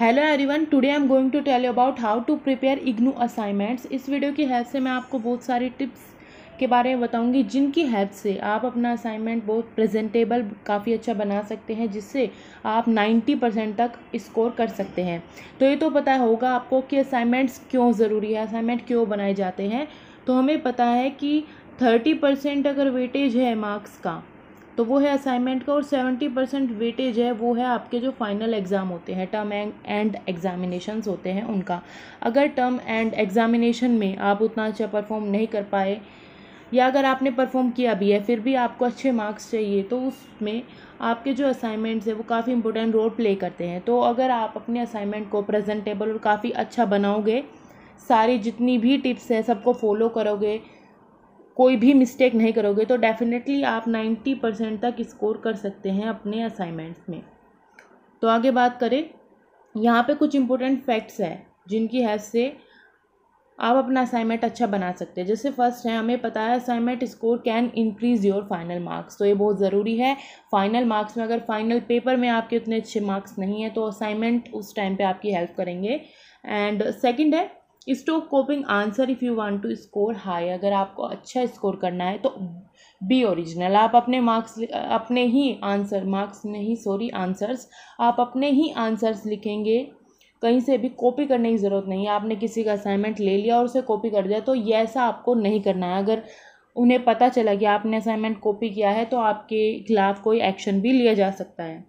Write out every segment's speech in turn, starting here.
hello everyone today I am going to tell you about how to prepare IGNOU assignments इस video की help से मैं आपको बहुत सारी टिप्स के बारे में बताऊंगी जिनकी हेल्प से आप अपना असाइनमेंट बहुत प्रेजेंटेबल काफ़ी अच्छा बना सकते हैं जिससे आप 90 परसेंट तक स्कोर कर सकते हैं तो ये तो पता होगा आपको कि असाइनमेंट्स क्यों ज़रूरी है असाइनमेंट क्यों बनाए जाते हैं तो हमें पता है कि थर्टी परसेंट अगर वेटेज है मार्क्स का तो वो है असाइनमेंट का और सेवेंटी परसेंट वेटेज है वो है आपके जो फाइनल एग्ज़ाम होते हैं टर्म एंड एग्जामिनेशन होते हैं उनका अगर टर्म एंड एग्जामिनेशन में आप उतना अच्छा परफॉर्म नहीं कर पाए या अगर आपने परफॉर्म किया भी है फिर भी आपको अच्छे मार्क्स चाहिए तो उसमें आपके जो असाइनमेंट्स हैं वो काफ़ी इंपॉर्टेंट रोल प्ले करते हैं तो अगर आप अपने असाइनमेंट को प्रेजेंटेबल और काफ़ी अच्छा बनाओगे सारी जितनी भी टिप्स हैं सबको फॉलो करोगे कोई भी मिस्टेक नहीं करोगे तो डेफिनेटली आप नाइन्टी परसेंट तक स्कोर कर सकते हैं अपने असाइनमेंट्स में तो आगे बात करें यहाँ पे कुछ इम्पोर्टेंट फैक्ट्स हैं जिनकी हेल्प से आप अपना असाइनमेंट अच्छा बना सकते हैं जैसे फर्स्ट है हमें पता है assignment score can increase your final marks तो ये बहुत ज़रूरी है फाइनल मार्क्स में अगर फाइनल पेपर में आपके उतने अच्छे मार्क्स नहीं है तो असाइनमेंट उस टाइम पे आपकी हेल्प करेंगे एंड सेकंड है stop copying answer if you want to score high अगर आपको अच्छा स्कोर करना है तो बी ओरिजिनल आप अपने मार्क्स अपने ही आंसर मार्क्स नहीं सॉरी आंसर्स आप अपने ही आंसर्स लिखेंगे कहीं से भी कॉपी करने की ज़रूरत नहीं है आपने किसी का असाइनमेंट ले लिया और उसे कॉपी कर दिया तो ये ऐसा आपको नहीं करना है अगर उन्हें पता चला कि आपने असाइनमेंट कॉपी किया है तो आपके खिलाफ कोई एक्शन भी लिया जा सकता है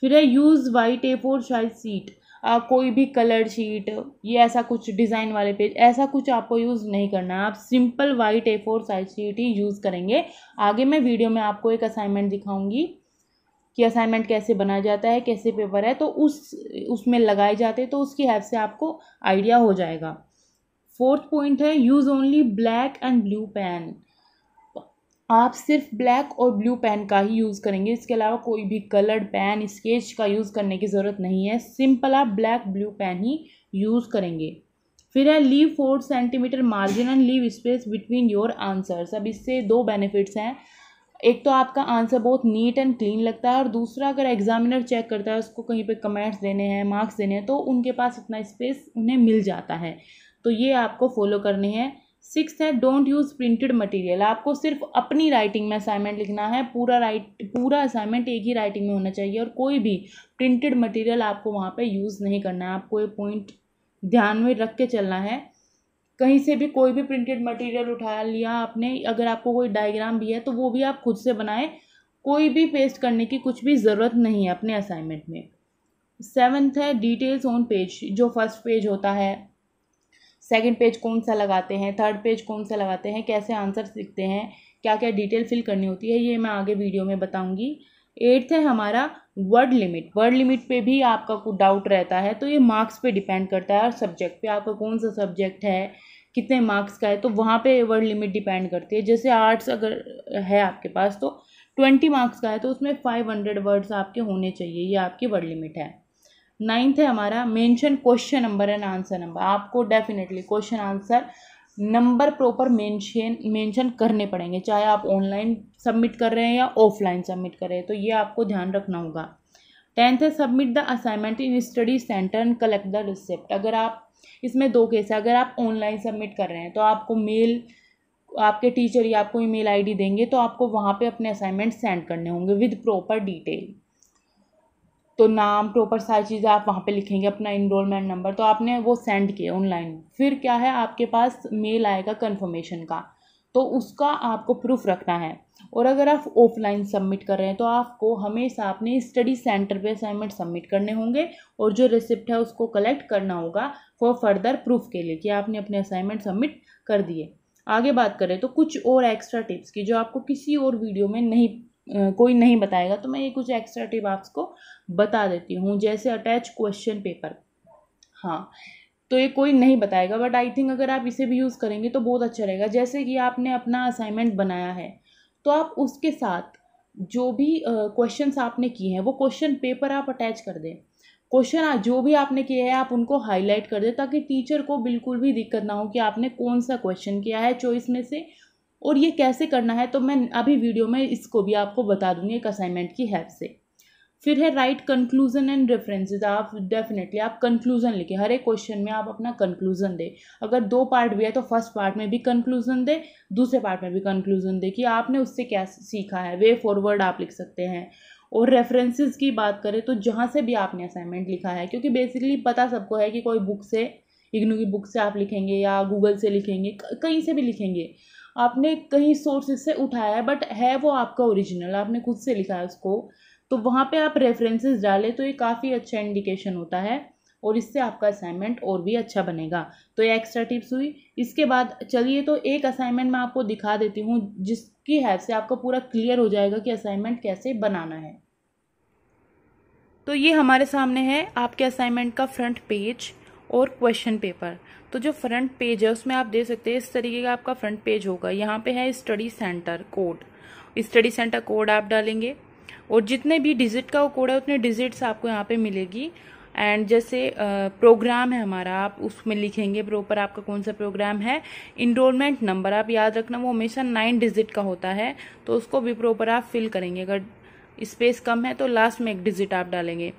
फिर है use white A four size sheet आ, कोई भी कलर शीट ये ऐसा कुछ डिज़ाइन वाले पेज ऐसा कुछ आपको यूज़ नहीं करना है आप simple white A four size sheet ही यूज़ करेंगे आगे मैं वीडियो में आपको एक असाइनमेंट दिखाऊंगी कि असाइनमेंट कैसे बनाया जाता है कैसे पेपर है तो उस उसमें लगाए जाते तो उसकी हेल्प से आपको आइडिया हो जाएगा फोर्थ पॉइंट है use only black and blue pen आप सिर्फ ब्लैक और ब्लू पेन का ही यूज़ करेंगे इसके अलावा कोई भी कलर्ड पेन स्केच का यूज़ करने की ज़रूरत नहीं है सिंपल आप ब्लैक ब्लू पेन ही यूज़ करेंगे फिर है leave four centimetre margin and leave space between your answers अब इससे दो बेनिफिट्स हैं एक तो आपका आंसर बहुत नीट एंड क्लीन लगता है और दूसरा अगर एग्जामिनर चेक करता है उसको कहीं पे कमेंट्स देने हैं मार्क्स देने हैं तो उनके पास इतना स्पेस उन्हें मिल जाता है तो ये आपको फॉलो करने हैं सिक्स है डोंट यूज़ प्रिंटेड मटेरियल आपको सिर्फ अपनी राइटिंग में असाइनमेंट लिखना है पूरा राइट पूरा असाइनमेंट एक ही राइटिंग में होना चाहिए और कोई भी प्रिंटेड मटेरियल आपको वहाँ पे यूज़ नहीं करना है आपको ये पॉइंट ध्यान में रख के चलना है कहीं से भी कोई भी प्रिंटेड मटेरियल उठा लिया आपने अगर आपको कोई डायग्राम भी है तो वो भी आप खुद से बनाएं कोई भी पेस्ट करने की कुछ भी ज़रूरत नहीं है अपने असाइनमेंट में सेवन्थ है डिटेल्स ऑन पेज जो फर्स्ट पेज होता है सेकंड पेज कौन सा लगाते हैं थर्ड पेज कौन सा लगाते हैं कैसे आंसर्स लिखते हैं क्या क्या डिटेल फिल करनी होती है ये मैं आगे वीडियो में बताऊंगी एट्थ है हमारा वर्ड लिमिट वर्ड लिमिट पे भी आपका कुछ डाउट रहता है तो ये मार्क्स पे डिपेंड करता है और सब्जेक्ट पे आपका कौन सा सब्जेक्ट है कितने मार्क्स का है तो वहाँ पे वर्ड लिमिट डिपेंड करती है जैसे आर्ट्स अगर है आपके पास तो ट्वेंटी मार्क्स का है तो उसमें फाइव हंड्रेड वर्ड्स आपके होने चाहिए ये आपकी वर्ड लिमिट है नाइन्थ है हमारा mention question number and answer number आपको definitely question answer number proper mention mention करने पड़ेंगे चाहे आप ऑनलाइन सबमिट कर रहे हैं या ऑफलाइन सबमिट कर रहे हैं तो ये आपको ध्यान रखना होगा टेंथ है submit the assignment in study centre and collect the receipt अगर आप इसमें दो केस है अगर आप ऑनलाइन सबमिट कर रहे हैं तो आपको मेल आपके टीचर या आपको ईमेल आईडी देंगे तो आपको वहाँ पे अपने असाइनमेंट सेंड करने होंगे विद प्रॉपर डिटेल तो नाम टोपर सारी चीज़ें आप वहाँ पे लिखेंगे अपना इनरोलमेंट नंबर तो आपने वो सेंड किया ऑनलाइन फिर क्या है आपके पास मेल आएगा कंफर्मेशन का तो उसका आपको प्रूफ रखना है और अगर आप ऑफलाइन सबमिट कर रहे हैं तो आपको हमेशा अपने स्टडी सेंटर पे असाइनमेंट सबमिट करने होंगे और जो रिसिप्ट है उसको कलेक्ट करना होगा फॉर फर्दर प्रूफ के लिए कि आपने अपने असाइनमेंट सबमिट कर दिए आगे बात करें तो कुछ और एक्स्ट्रा टिप्स की जो आपको किसी और वीडियो में नहीं कोई नहीं बताएगा तो मैं ये कुछ एक्स्ट्रा टिप आपको बता देती हूँ जैसे अटैच क्वेश्चन पेपर हाँ तो ये कोई नहीं बताएगा बट आई थिंक अगर आप इसे भी यूज़ करेंगे तो बहुत अच्छा रहेगा जैसे कि आपने अपना असाइनमेंट बनाया है तो आप उसके साथ जो भी क्वेश्चंस uh, आपने किए हैं वो क्वेश्चन पेपर आप अटैच कर दें क्वेश्चन जो भी आपने किए हैं आप उनको हाईलाइट कर दें ताकि टीचर को बिल्कुल भी दिक्कत ना हो कि आपने कौन सा क्वेश्चन किया है चॉइस में से और ये कैसे करना है तो मैं अभी वीडियो में इसको भी आपको बता दूंगी एक असाइनमेंट की हेल्प से फिर है राइट कंक्लूजन एंड रेफरेंसेज आप डेफिनेटली आप कंक्लूजन लिखें हर एक क्वेश्चन में आप अपना कंक्लूजन दें अगर दो पार्ट भी है तो फर्स्ट पार्ट में भी कंक्लूजन दें दूसरे पार्ट में भी कंक्लूजन दें कि आपने उससे क्या सीखा है वे फॉरवर्ड आप लिख सकते हैं और रेफरेंसेज की बात करें तो जहाँ से भी आपने असाइनमेंट लिखा है क्योंकि बेसिकली पता सबको है कि कोई बुक से इग्नू की बुक से आप लिखेंगे या गूगल से लिखेंगे कहीं से भी लिखेंगे आपने कहीं सोर्सेज से उठाया है बट है वो आपका ओरिजिनल आपने खुद से लिखा है उसको तो वहाँ पे आप रेफरेंसेस डालें तो ये काफ़ी अच्छा इंडिकेशन होता है और इससे आपका असाइनमेंट और भी अच्छा बनेगा तो ये एक्स्ट्रा टिप्स हुई इसके बाद चलिए तो एक असाइनमेंट मैं आपको दिखा देती हूँ जिसकी हेल्प से आपको पूरा क्लियर हो जाएगा कि असाइनमेंट कैसे बनाना है तो ये हमारे सामने है आपके असाइनमेंट का फ्रंट पेज और क्वेश्चन पेपर तो जो फ्रंट पेज है उसमें आप दे सकते हैं इस तरीके का आपका फ्रंट पेज होगा यहाँ पे है study centre code study centre code आप डालेंगे और जितने भी डिजिट का वो कोड है उतने डिजिट्स आपको यहाँ पे मिलेगी एंड जैसे प्रोग्राम है हमारा आप उसमें लिखेंगे प्रॉपर आपका कौन सा प्रोग्राम है इनरोलमेंट नंबर आप याद रखना वो हमेशा नाइन डिजिट का होता है तो उसको भी प्रॉपर आप फिल करेंगे अगर स्पेस कम है तो लास्ट में एक डिजिट आप डालेंगे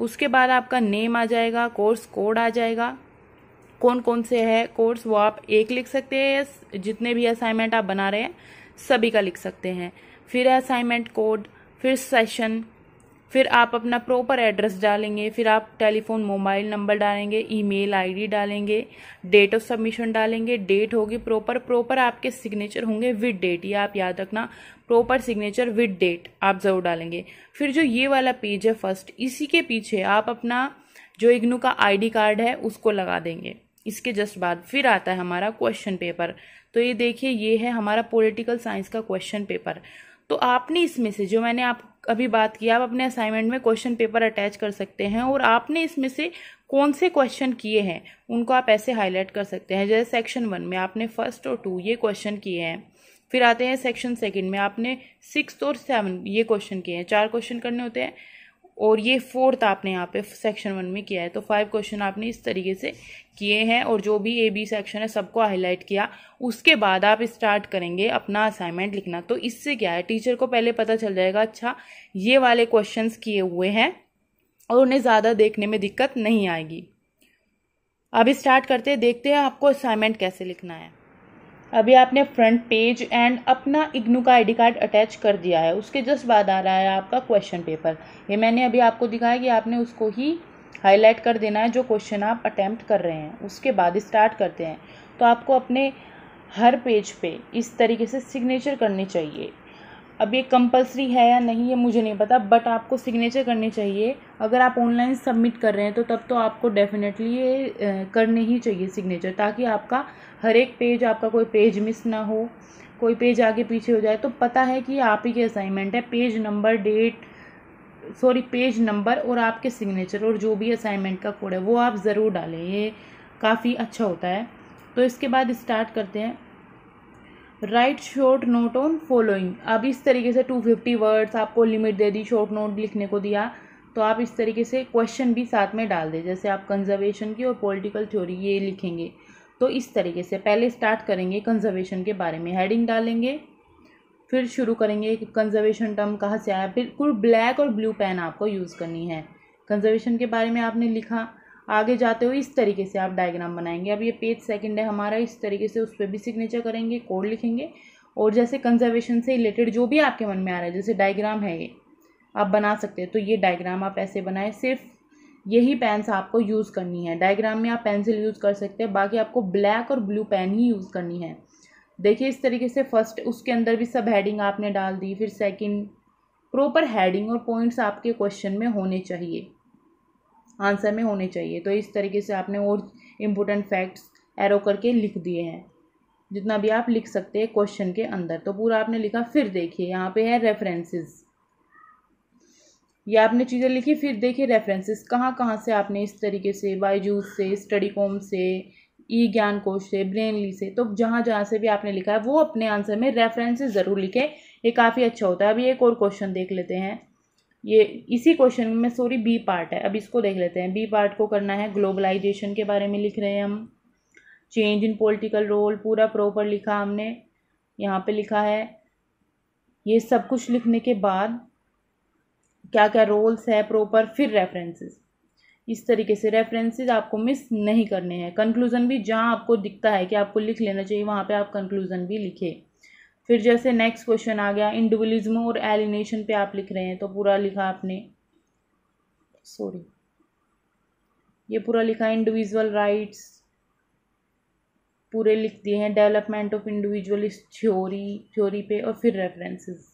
उसके बाद आपका नेम आ जाएगा कोर्स कोड आ जाएगा कौन कौन से है कोर्स वो आप एक लिख सकते हैं जितने भी असाइनमेंट आप बना रहे हैं सभी का लिख सकते हैं फिर असाइनमेंट कोड फिर सेशन फिर आप अपना प्रॉपर एड्रेस डालेंगे फिर आप टेलीफोन मोबाइल नंबर डालेंगे ईमेल आईडी डालेंगे डेट ऑफ सबमिशन डालेंगे डेट होगी प्रॉपर प्रॉपर आपके सिग्नेचर होंगे विद डेट ये आप याद रखना प्रॉपर सिग्नेचर विद डेट आप ज़रूर डालेंगे फिर जो ये वाला पेज है फर्स्ट इसी के पीछे आप अपना जो इग्नू का आईडी कार्ड है उसको लगा देंगे इसके जस्ट बाद फिर आता है हमारा क्वेश्चन पेपर तो ये देखिए ये है हमारा पॉलिटिकल साइंस का क्वेश्चन पेपर तो आपने इसमें से जो मैंने आप अभी बात की आप अपने असाइनमेंट में क्वेश्चन पेपर अटैच कर सकते हैं और आपने इसमें से कौन से क्वेश्चन किए हैं उनको आप ऐसे हाईलाइट कर सकते हैं जैसे सेक्शन वन में आपने फर्स्ट और टू ये क्वेश्चन किए हैं फिर आते हैं सेक्शन सेकंड में आपने सिक्स और सेवन ये क्वेश्चन किए हैं चार क्वेश्चन करने होते हैं और ये फोर्थ आपने यहाँ पे सेक्शन वन में किया है तो फाइव क्वेश्चन आपने इस तरीके से किए हैं और जो भी ए बी सेक्शन है सबको हाईलाइट किया उसके बाद आप स्टार्ट करेंगे अपना असाइनमेंट लिखना तो इससे क्या है टीचर को पहले पता चल जाएगा अच्छा ये वाले क्वेश्चन किए हुए हैं और उन्हें ज़्यादा देखने में दिक्कत नहीं आएगी अब स्टार्ट करते देखते हैं आपको असाइनमेंट कैसे लिखना है अभी आपने फ्रंट पेज एंड अपना इग्नू का आईडी कार्ड अटैच कर दिया है उसके जस्ट बाद आ रहा है आपका क्वेश्चन पेपर ये मैंने अभी आपको दिखाया कि आपने उसको ही हाईलाइट कर देना है जो क्वेश्चन आप अटैम्प्ट कर रहे हैं उसके बाद स्टार्ट करते हैं तो आपको अपने हर पेज पे इस तरीके से सिग्नेचर करनी चाहिए अब ये कंपलसरी है या नहीं ये मुझे नहीं पता बट आपको सिग्नेचर करने चाहिए अगर आप ऑनलाइन सबमिट कर रहे हैं तो तब तो आपको डेफिनेटली ये करने ही चाहिए सिग्नेचर ताकि आपका हर एक पेज आपका कोई पेज मिस ना हो कोई पेज आगे पीछे हो जाए तो पता है कि आप ही के असाइनमेंट है page number date sorry page number और आपके सिग्नेचर और जो भी असाइनमेंट का कोड है वो आप ज़रूर डालें ये काफ़ी अच्छा होता है तो इसके बाद स्टार्ट करते हैं write short note on following अब इस तरीके से टू फिफ्टी वर्ड्स आपको लिमिट दे दी शॉर्ट नोट लिखने को दिया तो आप इस तरीके से क्वेश्चन भी साथ में डाल दें जैसे आप कंजर्वेशन की और पॉलिटिकल थ्योरी ये लिखेंगे तो इस तरीके से पहले स्टार्ट करेंगे कंजर्वेशन के बारे में हेडिंग डालेंगे फिर शुरू करेंगे कंजर्वेशन टर्म कहाँ से आया बिल्कुल ब्लैक और ब्लू पेन आपको यूज़ करनी है कंजर्वेशन के बारे में आपने लिखा आगे जाते हुए इस तरीके से आप डायग्राम बनाएंगे अब ये पेज सेकंड है हमारा इस तरीके से उस पर भी सिग्नेचर करेंगे कोड लिखेंगे और जैसे कंजर्वेशन से रिलेटेड जो भी आपके मन में आ रहा है जैसे डायग्राम है ये आप बना सकते हैं तो ये डायग्राम आप ऐसे बनाएं सिर्फ यही पेन्स आपको यूज़ करनी है डायग्राम में आप पेंसिल यूज़ कर सकते हैं बाकी आपको ब्लैक और ब्लू पेन ही यूज़ करनी है देखिए इस तरीके से फर्स्ट उसके अंदर भी सब हैडिंग आपने डाल दी फिर सेकंड प्रॉपर हैडिंग और पॉइंट्स आपके क्वेश्चन में होने चाहिए आंसर में होने चाहिए तो इस तरीके से आपने और इम्पोर्टेंट फैक्ट्स एरो करके लिख दिए हैं जितना भी आप लिख सकते हैं क्वेश्चन के अंदर तो पूरा आपने लिखा फिर देखिए यहाँ पे है रेफरेंसेस ये आपने चीज़ें लिखी फिर देखिए रेफरेंसेस कहाँ कहाँ से आपने इस तरीके से बायजूस से स्टडी कॉम से ई ज्ञान कोश से ब्रेनली से तो जहाँ जहाँ से भी आपने लिखा है वो अपने आंसर में रेफरेंसेज ज़रूर लिखे ये काफ़ी अच्छा होता है अभी एक और क्वेश्चन देख लेते हैं ये इसी क्वेश्चन में सॉरी बी पार्ट है अब इसको देख लेते हैं बी पार्ट को करना है ग्लोबलाइजेशन के बारे में लिख रहे हैं हम चेंज इन पॉलिटिकल रोल पूरा प्रॉपर लिखा हमने यहाँ पे लिखा है ये सब कुछ लिखने के बाद क्या क्या रोल्स है प्रॉपर फिर रेफरेंसेस इस तरीके से रेफरेंसेस आपको मिस नहीं करने हैं कंक्लूज़न भी जहाँ आपको दिखता है कि आपको लिख लेना चाहिए वहाँ पर आप कंक्लूज़न भी लिखें फिर जैसे नेक्स्ट क्वेश्चन आ गया इंडिविजुअलिज्म और एलिनेशन पे आप लिख रहे हैं तो पूरा लिखा आपने सॉरी ये पूरा लिखा इंडिविजुअल राइट्स पूरे लिख दिए हैं development of individualist theory theory पे और फिर रेफरेंसेस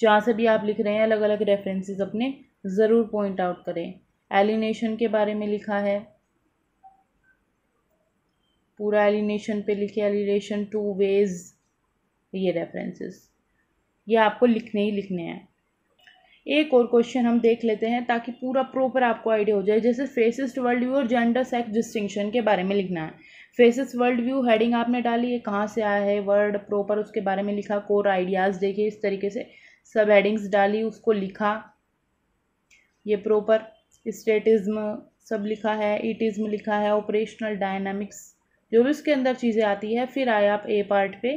जहाँ से भी आप लिख रहे हैं अलग अलग रेफरेंसेस अपने ज़रूर पॉइंट आउट करें एलिनेशन के बारे में लिखा है पूरा एलिनेशन पे लिखे एलिनेशन टू वेज़ ये रेफरेंसेस ये आपको लिखने ही लिखने हैं एक और क्वेश्चन हम देख लेते हैं ताकि पूरा प्रॉपर आपको आइडिया हो जाए जैसे फेसिस्ट वर्ल्ड व्यू और जेंडर सेक्स डिस्टिंक्शन के बारे में लिखना है फेसिस वर्ल्ड व्यू हेडिंग आपने डाली है कहाँ से आया है वर्ड प्रॉपर उसके बारे में लिखा कोर आइडियाज़ देखिए इस तरीके से सब हेडिंग्स डाली उसको लिखा ये प्रॉपर स्टेटिज्म सब लिखा है इटिज्म लिखा है ऑपरेशनल डायनामिक्स जो भी उसके अंदर चीज़ें आती है फिर आए आप ए पार्ट पे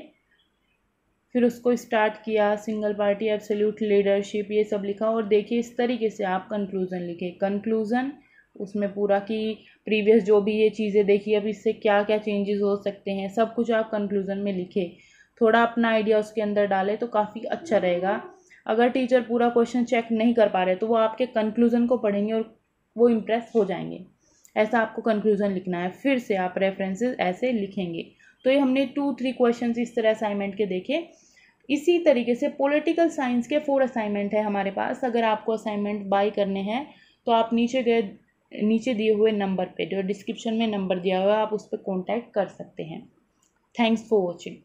फिर उसको स्टार्ट किया सिंगल पार्टी एब्सोल्यूट लीडरशिप ये सब लिखा और देखिए इस तरीके से आप कंक्लूज़न लिखे कंक्लूज़न उसमें पूरा कि प्रीवियस जो भी ये चीज़ें देखी अब इससे क्या क्या चेंजेस हो सकते हैं सब कुछ आप कंक्लूज़न में लिखे थोड़ा अपना आइडिया उसके अंदर डालें तो काफ़ी अच्छा रहेगा अगर टीचर पूरा क्वेश्चन चेक नहीं कर पा रहे तो वो आपके कंक्लूज़न को पढ़ेंगे और वो इम्प्रेस हो जाएंगे ऐसा आपको कंक्लूज़न लिखना है फिर से आप रेफरेंसेज ऐसे लिखेंगे तो ये हमने टू थ्री क्वेश्चंस इस तरह असाइनमेंट के देखे इसी तरीके से पॉलिटिकल साइंस के फोर असाइनमेंट है हमारे पास अगर आपको असाइनमेंट बाई करने हैं तो आप नीचे गए नीचे दिए हुए नंबर पे जो डिस्क्रिप्शन में नंबर दिया हुआ है आप उस पर कॉन्टैक्ट कर सकते हैं थैंक्स फॉर वॉचिंग